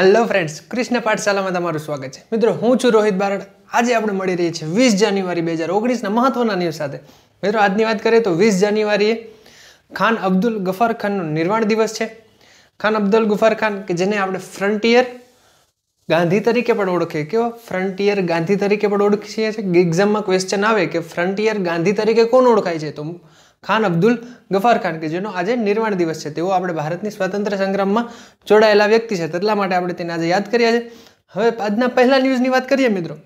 Hello friends Krishna પાઠશાલામાં તમારું સ્વાગત છે મિત્રો હું છું રોહિત બારડ આજે આપણે મળી રહી છે વીસ જાન્યુઆરી બે હજાર ઓગણીસના મહત્વના ન્યૂઝ સાથે મિત્રો આજની વાત કરીએ તો વીસ જાન્યુઆરીએ ખાન અબ્દુલ ગફાર ખાનનો નિર્વાણ દિવસ છે ખાન અબ્દુલ ગફાર ખાન કે જેને આપણે ફ્રન્ટિયર ગાંધી તરીકે પણ ઓળખે કેવો ફ્રન્ટિયર ગાંધી તરીકે પણ ઓળખીએ છીએ એક્ઝામમાં ક્વેશ્ચન આવે કે ફ્રન્ટિયર ગાંધી તરીકે કોણ ઓળખાય છે તો ખાન અબ્દુલ ગફાર ખાન કે જેનો આજે નિર્વાણ દિવસ છે તેઓ આપણે ભારતની સ્વતંત્ર સંગ્રામમાં જોડાયેલા વ્યક્તિ છે તેટલા માટે આપણે તેને આજે યાદ કર્યા છે હવે આજના પહેલા ન્યૂઝની વાત કરીએ મિત્રો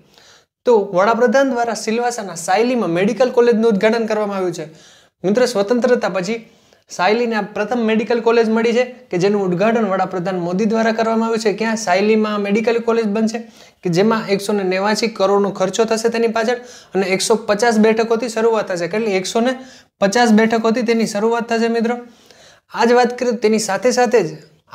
તો વડાપ્રધાન દ્વારા સિલવાસાના સાયલીમાં મેડિકલ કોલેજનું ઉદ્ઘાટન કરવામાં આવ્યું છે મિત્રો સ્વતંત્રતા પછી સાયલીને આ પ્રથમ મેડિકલ કોલેજ મળી છે કે જેનું ઉદ્ઘાટન વડાપ્રધાન મોદી દ્વારા કરવામાં આવ્યું છે ક્યાં સાયલીમાં મેડિકલ કોલેજ બનશે કે જેમાં એકસો ને નેવાસી કરોડનો ખર્ચો થશે તેની પાછળ અને એકસો પચાસ બેઠકોથી શરૂઆત થશે કેટલી એકસો ને પચાસ બેઠકોથી તેની શરૂઆત થશે મિત્રો આ જ વાત કરીએ તેની સાથે સાથે જ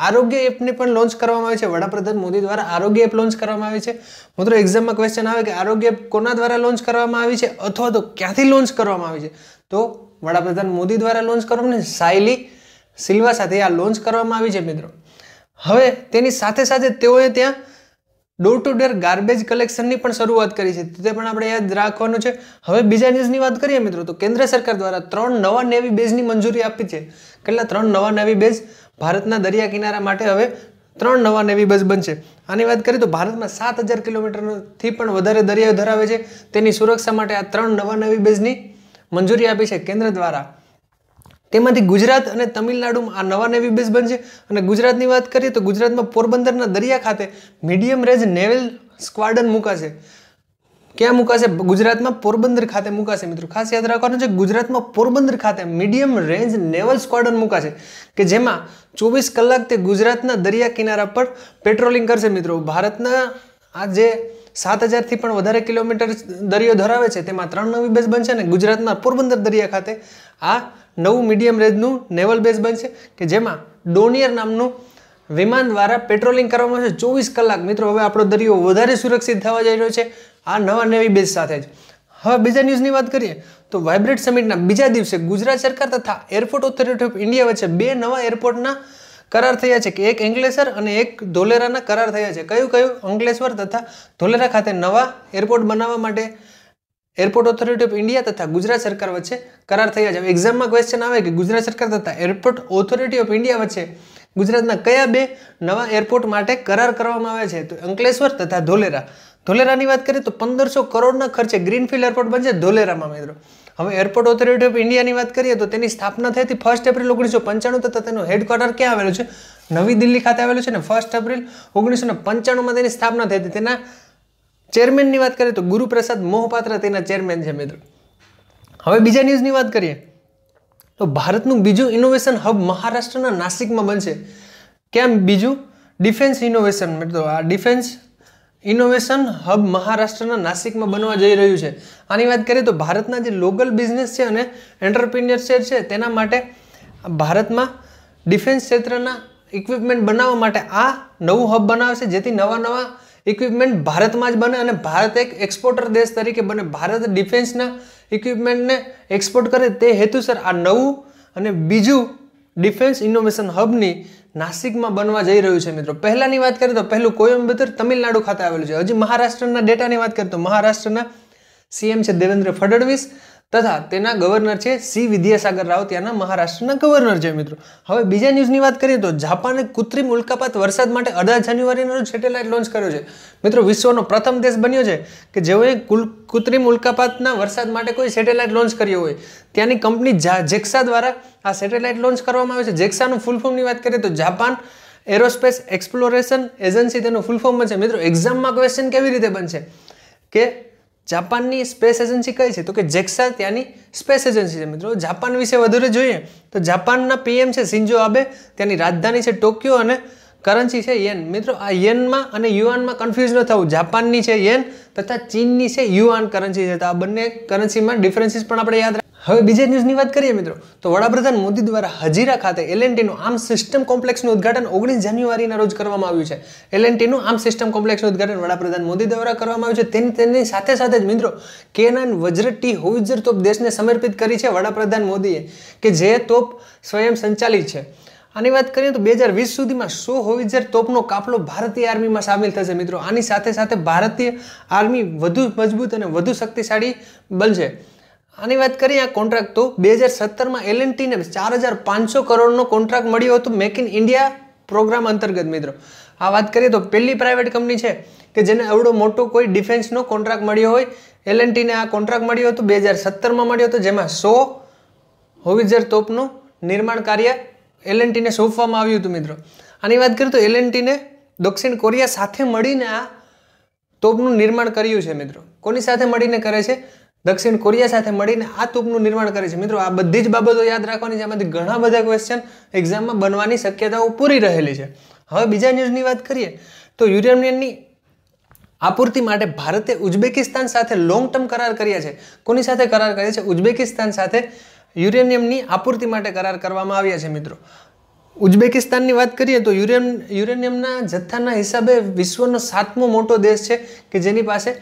આરોગ્ય એપને પણ લોન્ચ કરવામાં આવી છે વડાપ્રધાન મોદી દ્વારા આરોગ્ય એપ લોન્ચ કરવામાં આવી છે મિત્રો એક્ઝામમાં ક્વેશ્ચન આવે કે આરોગ્ય એપ કોના દ્વારા લોન્ચ કરવામાં આવી છે અથવા તો ક્યાંથી લોન્ચ કરવામાં આવી છે તો વડાપ્રધાન મોદી દ્વારા લોન્ચ કરવામાં સાયલી સિલ્વા સાથે આ લોન્ચ કરવામાં આવી છે મિત્રો હવે તેની સાથે સાથે તેઓએ ત્યાં ડોર ટુ ડોર ગાર્બેજ કલેક્શનની પણ શરૂઆત કરી છે તે પણ આપણે યાદ રાખવાનું છે હવે બીજા ન્યૂઝની વાત કરીએ મિત્રો તો કેન્દ્ર સરકાર દ્વારા ત્રણ નવા નેવી બેઝની મંજૂરી આપી છે કેટલા ત્રણ નવા નેવી બેઝ ભારતના દરિયા કિનારા માટે હવે ત્રણ નવા નેવી બેઝ બનશે આની વાત કરીએ તો ભારતમાં સાત હજાર કિલોમીટરથી પણ વધારે દરિયાઓ ધરાવે છે તેની સુરક્ષા માટે આ ત્રણ નવા નેવી બેઝની મંજૂરી આપી છે કેન્દ્ર દ્વારા તેમાંથી ગુજરાત અને તમિલનાડુમાં આ નવા નેવી બેઝ બનશે અને ગુજરાતની વાત કરીએ તો ગુજરાતમાં પોરબંદરના દરિયા ખાતે મીડિયમ રેન્જ નેવલ સ્ક્વાડન મુકાશે ક્યાં મુકાશે ગુજરાતમાં પોરબંદર ખાતે મુકાશે મિત્રો ખાસ યાદ રાખવાનું છે ગુજરાતમાં પોરબંદર ખાતે મીડિયમ રેન્જ નેવલ સ્ક્વાડન મુકાશે કે જેમાં ચોવીસ કલાક તે ગુજરાતના દરિયા કિનારા પર પેટ્રોલિંગ કરશે મિત્રો ભારતના આ જે સાત હજારથી પણ વધારે કિલોમીટર દરિયો ધરાવે છે તેમાં ત્રણ નવી બેઝ બનશે અને ગુજરાતના પોરબંદર દરિયા ખાતે આ નવું મીડિયમ રેન્જનું નેવલ બેઝ બનશે કે જેમાં ડોનિયર નામનું વિમાન દ્વારા પેટ્રોલિંગ કરવામાં આવશે ચોવીસ કલાક મિત્રો હવે આપણો દરિયો વધારે સુરક્ષિત થવા જઈ રહ્યો છે આ નવા નેવી બેઝ સાથે જ હવે બીજા ન્યૂઝની વાત કરીએ તો વાઇબ્રેટ સમિટના બીજા દિવસે ગુજરાત સરકાર તથા એરપોર્ટ ઓથોરિટી ઓફ ઇન્ડિયા વચ્ચે બે નવા એરપોર્ટના કરાર થયા છે કે એક અંકલેશ્વર અને એક ધોલેરાના કરાર થયા છે કયું કયું અંકલેશ્વર તથા ધોલેરા ખાતે નવા એરપોર્ટ બનાવવા માટે એરપોર્ટ ઓથોરિટી ઓફ ઇન્ડિયા તથા ગુજરાત સરકાર વચ્ચે કરાર થયા છે એક્ઝામમાં ક્વેશ્ચન આવે કે ગુજરાત સરકાર તથા એરપોર્ટ ઓથોરિટી ઓફ ઇન્ડિયા વચ્ચે ગુજરાતના કયા બે નવા એરપોર્ટ માટે કરાર કરવામાં આવે છે તો અંકલેશ્વર તથા ધોલેરા ધોલેરાની વાત કરીએ તો પંદરસો કરોડના ખર્ચે ગ્રીનફિલ્ડ એરપોર્ટ બનશે ધોલેરામાં મિત્રો હવે એરપોર્ટ ઓથોરિટી ઓફ ઇન્ડિયાની વાત કરીએ તો તેની સ્થાપના થઈ ફર્સ્ટ એપ્રિલ ઓગણીસો પંચાણું તથા તેનું હેડક્વાર્ટર ક્યાં આવેલું છે નવી દિલ્હી ખાતે આવેલું છે ને ફર્સ્ટ એપ્રિલ ઓગણીસો ને પંચાણુંમાં તેની સ્થાપના થઈ હતી તેના ચેરમેનની વાત કરીએ તો ગુરુપ્રસાદ મોહપાત્ર તેના ચેરમેન છે મિત્રો હવે બીજા ન્યૂઝની વાત કરીએ તો ભારતનું બીજું ઇનોવેશન હબ મહારાષ્ટ્રના નાસિકમાં બનશે કેમ બીજું ડિફેન્સ ઇનોવેશન મિત્રો આ ડિફેન્સ ઇનોવેશન હબ મહારાષ્ટ્રના નાસિકમાં બનવા જઈ રહ્યું છે આની વાત કરીએ તો ભારતના જે લોકલ બિઝનેસ છે અને એન્ટરપ્રિન્યોરશિપ છે તેના માટે ભારતમાં ડિફેન્સ ક્ષેત્રના ઇક્વિપમેન્ટ બનાવવા માટે આ નવું હબ બનાવશે જેથી નવા નવા ઇક્વિપમેન્ટ ભારતમાં જ બને અને ભારત એક એક્સપોર્ટર દેશ તરીકે બને ભારત ડિફેન્સના ઇક્વિપમેન્ટને એક્સપોર્ટ કરે તે હેતુસર આ નવું અને બીજું ડિફેન્સ ઇનોવેશન હબની નાસિકમાં બનવા જઈ રહ્યું છે મિત્રો પહેલાની વાત કરીએ તો પહેલું કોયમ્બતુર તમિલનાડુ ખાતે આવેલું છે હજી મહારાષ્ટ્રના ડેટાની વાત કરીએ તો મહારાષ્ટ્રના સીએમ છે દેવેન્દ્ર ફડણવીસ તથા તેના ગવર્નર છે સી વિદ્યાસાગર રાવ ત્યાંના મહારાષ્ટ્રના ગવર્નર છે મિત્રો હવે બીજા ન્યૂઝની વાત કરીએ તો જાપાને કૃત્રિમ ઉલ્કાપાત વરસાદ માટે અઢાર જાન્યુઆરીનો સેટેલાઇટ લોન્ચ કર્યો છે મિત્રો વિશ્વનો પ્રથમ દેશ બન્યો છે કે જેઓએ કૃત્રિમ ઉલ્કાપાતના વરસાદ માટે કોઈ સેટેલાઇટ લોન્ચ કર્યો હોય ત્યાંની કંપની જેક્સા દ્વારા આ સેટેલાઇટ લોન્ચ કરવામાં આવે છે જેક્સાનું ફૂલ ફોર્મની વાત કરીએ તો જાપાન એરોસ્પેસ એક્સપ્લોરેશન એજન્સી તેનું ફૂલ ફોર્મ બનશે મિત્રો એક્ઝામમાં ક્વેશ્ચન કેવી રીતે બનશે કે જાપાનની સ્પેસ એજન્સી કઈ છે તો કે જેક્સા ત્યાંની સ્પેસ એજન્સી છે મિત્રો જાપાન વિશે વધારે જોઈએ તો જાપાનના પીએમ છે સિંજો આબે ત્યાંની રાજધાની છે ટોક્યો અને કરન્સી છે યન મિત્રો આ યેનમાં અને યુઆનમાં કન્ફ્યુઝ ન થવું જાપાનની છે યન તથા ચીનની છે યુઆન કરન્સી છે તો આ બંને કરન્સીમાં ડિફરન્સીસ પણ આપણે યાદ હવે બીજા ન્યૂઝની વાત કરીએ મિત્રો તો વડાપ્રધાન મોદી દ્વારા હજીરા ખાતે એલ એનટીનું આમ સિસ્ટમ કોમ્પ્લેક્સનું ઉદઘાટન ઓગણીસ જાન્યુઆરીના રોજ કરવામાં આવ્યું છે એલ એલએનટીનું આમ સિસ્ટમ કોમ્પ્લેક્સનું ઉદઘાટન વડાપ્રધાન મોદી દ્વારા કરવામાં આવ્યું છે તેની તેની સાથે સાથે જ મિત્રો કેનન વજ્ર ટી હોવિઝર તોપ દેશને સમર્પિત કરી છે વડાપ્રધાન મોદીએ કે જે તોપ સ્વયં સંચાલિત છે આની વાત કરીએ તો બે હજાર વીસ સુધીમાં સો હોવિઝર તોપનો કાફલો ભારતીય આર્મીમાં સામેલ થશે મિત્રો આની સાથે સાથે ભારતીય આર્મી વધુ મજબૂત અને વધુ શક્તિશાળી બનશે આની વાત કરીએ આ કોન્ટ્રાક્ટ તો બે હજાર સત્તરમાં એલ એન ટીને ચાર હજાર પાંચસો કરોડનો કોન્ટ્રાક્ટ મળ્યો હતો મેક ઇન ઇન્ડિયા પ્રોગ્રામ અંતર્ગત મિત્રો આ વાત કરીએ તો પહેલી પ્રાઇવેટ કંપની છે કે જેને એવડો મોટો કોઈ ડિફેન્સનો કોન્ટ્રાક્ટ મળ્યો હોય એલએનટીને આ કોન્ટ્રાક્ટ મળ્યો હતો બે હજાર સત્તરમાં મળ્યો હતો જેમાં સો હોવિઝર તોપનું નિર્માણ કાર્ય એલએનટીને સોંપવામાં આવ્યું હતું મિત્રો આની વાત કરીએ તો એલએનટીને દક્ષિણ કોરિયા સાથે મળીને આ તોપનું નિર્માણ કર્યું છે મિત્રો કોની સાથે મળીને કરે છે દક્ષિણ કોરિયા સાથે મળીને આ તૂપનું નિર્માણ કરે છે મિત્રો આ બધી જ બાબતો યાદ રાખવાની છે આમાંથી ઘણા બધા ક્વેશ્ચન એક્ઝામમાં બનવાની શક્યતાઓ પૂરી રહેલી છે હવે બીજા ન્યૂઝની વાત કરીએ તો યુરેનિયમની આપૂર્તિ માટે ભારતે ઉઝબેકિસ્તાન સાથે લોંગ ટર્મ કરાર કર્યા છે કોની સાથે કરાર કર્યા છે ઉઝબેકિસ્તાન સાથે યુરેનિયમની આપૂર્તિ માટે કરાર કરવામાં આવ્યા છે મિત્રો ઉઝબેકિસ્તાનની વાત કરીએ તો યુરેન યુરેનિયમના જથ્થાના હિસાબે વિશ્વનો સાતમો મોટો દેશ છે કે જેની પાસે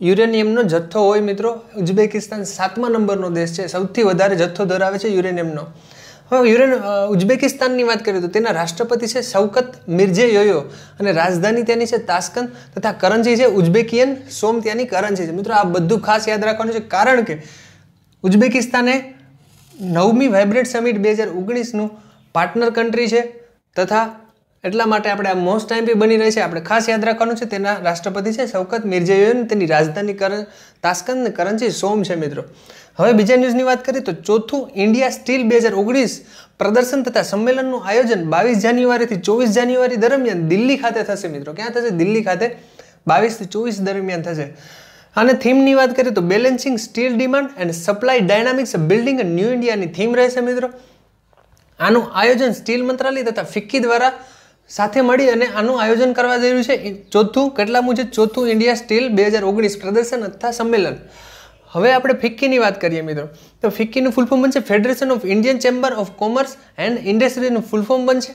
યુરેનિયમનો જથ્થો હોય મિત્રો ઉઝબેકિસ્તાન સાતમા નંબરનો દેશ છે સૌથી વધારે જથ્થો ધરાવે છે યુરેનિયમનો હવે યુરેન ઉઝબેકિસ્તાનની વાત કરીએ તો તેના રાષ્ટ્રપતિ છે સૌકત મિર્જે યોયો અને રાજધાની તેની છે તાસ્કન તથા કરન્સી છે ઉઝબેકિયન સોમ ત્યાંની કરન્સી છે મિત્રો આ બધું ખાસ યાદ રાખવાનું છે કારણ કે ઉઝબેકિસ્તાને નવમી વાઇબ્રેટ સમિટ બે હજાર ઓગણીસનું પાર્ટનર કન્ટ્રી છે તથા એટલા માટે આપણે આ મોસ્ટ ટાઈમ બી બની રહી છે આપણે ખાસ યાદ રાખવાનું છે તેના રાષ્ટ્રપતિ છે શૌકત મિર્જેયોન તેની રાજધાની કર તાસ્કંદ અને કરન્સી સોમ છે મિત્રો હવે બીજા ન્યૂઝની વાત કરીએ તો ચોથું ઇન્ડિયા સ્ટીલ બે હજાર ઓગણીસ પ્રદર્શન તથા સંમેલનનું આયોજન બાવીસ જાન્યુઆરીથી ચોવીસ જાન્યુઆરી દરમિયાન દિલ્હી ખાતે થશે મિત્રો ક્યાં થશે દિલ્હી ખાતે બાવીસથી ચોવીસ દરમિયાન થશે અને થીમની વાત કરીએ તો balancing steel demand and supply dynamics building new ઇન્ડિયાની થીમ રહેશે મિત્રો આનું આયોજન સ્ટીલ મંત્રાલય તથા ફિક્કી દ્વારા સાથે મળી અને આનું આયોજન કરવા જઈ રહ્યું છે ચોથું કેટલા મુજબ ચોથું ઇન્ડિયા સ્ટીલ બે હજાર ઓગણીસ પ્રદર્શન અથવા સંમેલન હવે આપણે ફિક્કીની વાત કરીએ મિત્રો તો ફિક્કીનું ફૂલ ફોર્મ બનશે federation of Indian chamber of commerce and ઇન્ડસ્ટ્રીનું ફૂલ ફોર્મ બનશે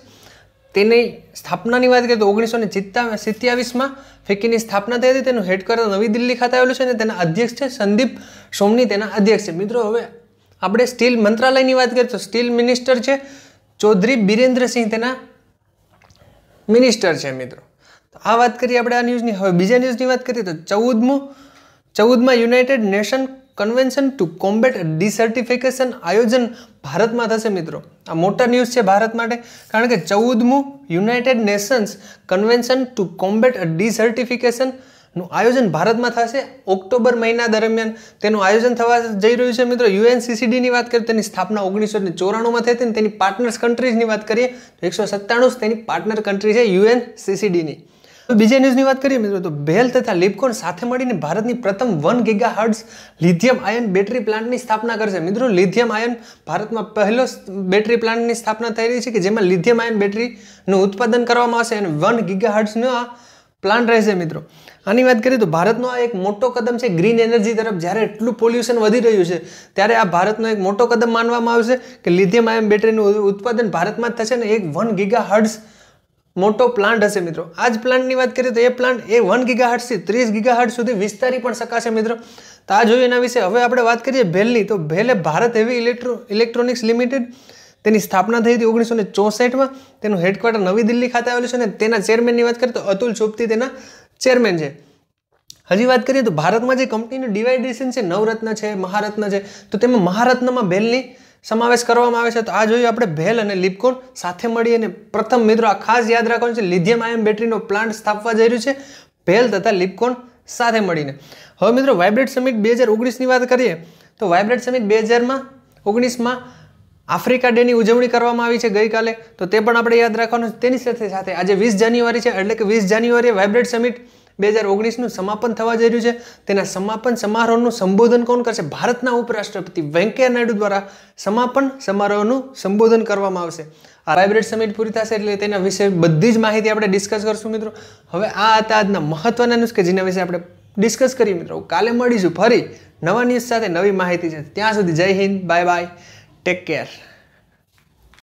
તેની સ્થાપનાની વાત કરીએ તો ઓગણીસો ને સિત્યાવીસમાં ફિક્કીની સ્થાપના થઈ હતી તેનું હેડક્વાર્ટર નવી દિલ્હી ખાતે આવેલું છે અને તેના અધ્યક્ષ છે સંદીપ સોમની તેના અધ્યક્ષ છે મિત્રો હવે આપણે સ્ટીલ મંત્રાલયની વાત કરીએ તો સ્ટીલ મિનિસ્ટર છે ચૌધરી બિરેન્દ્રસિંહ તેના મિનિસ્ટર છે મિત્રો તો આ વાત કરીએ આપણે આ ન્યૂઝની હવે બીજા ન્યૂઝની વાત કરીએ તો ચૌદમું ચૌદમાં united nation convention to combat desertification આયોજન ભારતમાં થશે મિત્રો આ મોટા ન્યૂઝ છે ભારત માટે કારણ કે ચૌદમું united nations convention to combat desertification નું આયોજન ભારતમાં થશે ઓક્ટોબર મહિના દરમિયાન તેનું આયોજન થવા જઈ રહ્યું છે મિત્રો યુએનસીસીડીની વાત કરીએ તેની સ્થાપના ઓગણીસો ને ચોરાણુંમાં થઈ હતી તેની પાર્ટનર્સ કન્ટ્રીઝની વાત કરીએ તો એકસો સત્તાણું તેની પાર્ટનર કન્ટ્રી છે યુએન યુએનસીસીડીની બીજા ન્યૂઝની વાત કરીએ મિત્રો તો ભેલ તથા લિપકોન સાથે મળીને ભારતની પ્રથમ one giga hertz lithium ion battery પ્લાન્ટની સ્થાપના કરશે મિત્રો લિથિયમ આયન ભારતમાં પહેલો બેટરી પ્લાન્ટની સ્થાપના થઈ રહી છે કે જેમાં લિથિયમ આયન બેટરીનું ઉત્પાદન કરવામાં આવશે અને વન ગીગા હર્ટ્સનું આ પ્લાન્ટ રહેશે મિત્રો આની વાત કરીએ તો ભારતનો આ એક મોટો કદમ છે ગ્રીન એનર્જી તરફ જ્યારે એટલું પોલ્યુશન વધી રહ્યું છે ત્યારે આ ભારતનો એક મોટો કદમ માનવામાં આવશે કે લિથિયમ આયન બેટરીનું ઉત્પાદન ભારતમાં થશે ને એક વન ગીગા હર્ટ્સ મોટો પ્લાન્ટ હશે મિત્રો આ જ પ્લાન્ટની વાત કરીએ તો એ પ્લાન્ટ એ વન ગીગા હર્ટ્સથી ત્રીસ ગીગા હર્ટ સુધી વિસ્તારી પણ શકાશે મિત્રો તો આ જોઈએ એના વિશે હવે આપણે વાત કરીએ ભેલની તો ભેલે Bharat heavy electro electronics limited તેની સ્થાપના થઈ હતી ઓગણીસો ને ચોસઠમાં તેનું હેડક્વાર્ટર નવી દિલ્હી ખાતે આવેલું છે અને તેના ચેરમેનની વાત કરીએ તો અતુલ ચોપતી તેના ચેરમેન છે હજી વાત કરીએ તો ભારતમાં જે કંપનીનું ડિવાઇડેશન છે નવરત્ન છે મહારત્ન છે તો તેમાં મહારત્નમાં બેલની સમાવેશ કરવામાં આવે છે તો આ જોયું આપણે ભેલ અને લિપકોન સાથે મળી અને પ્રથમ મિત્રો આ ખાસ યાદ રાખવાનું છે લિથિયમ આયન બેટરીનો પ્લાન્ટ સ્થાપવા જઈ રહ્યું છે ભેલ તથા લિપકોન સાથે મળીને હવે મિત્રો વાઇબ્રેટ સમિટ બે હજાર ઓગણીસની વાત કરીએ તો વાઇબ્રેટ સમિટ બે હજારમાં ઓગણીસમાં આફ્રિકા ડેની ઉજવણી કરવામાં આવી છે ગઈકાલે તો તે પણ આપણે યાદ રાખવાનું તેની સાથે સાથે આજે વીસ જાન્યુઆરી છે એટલે કે વીસ જાન્યુઆરીએ વાઇબ્રેટ સમિટ બે હજાર ઓગણીસનું સમાપન થવા જઈ રહ્યું છે તેના સમાપન સમારોહનું સંબોધન કોણ કરશે ભારતના ઉપરાષ્ટ્રપતિ વેંકૈયા નાયડુ દ્વારા સમાપન સમારોહનું સંબોધન કરવામાં આવશે આ વાઇબ્રેટ સમિટ પૂરી થશે એટલે તેના વિશે બધી જ માહિતી આપણે ડિસ્કસ કરશું મિત્રો હવે આ હતા આજના મહત્વના ન્યૂઝ કે જેના વિશે આપણે ડિસ્કસ કરીએ મિત્રો કાલે મળીશું ફરી નવા ન્યૂઝ સાથે નવી માહિતી છે ત્યાં સુધી Jai Hind bye bye Take care.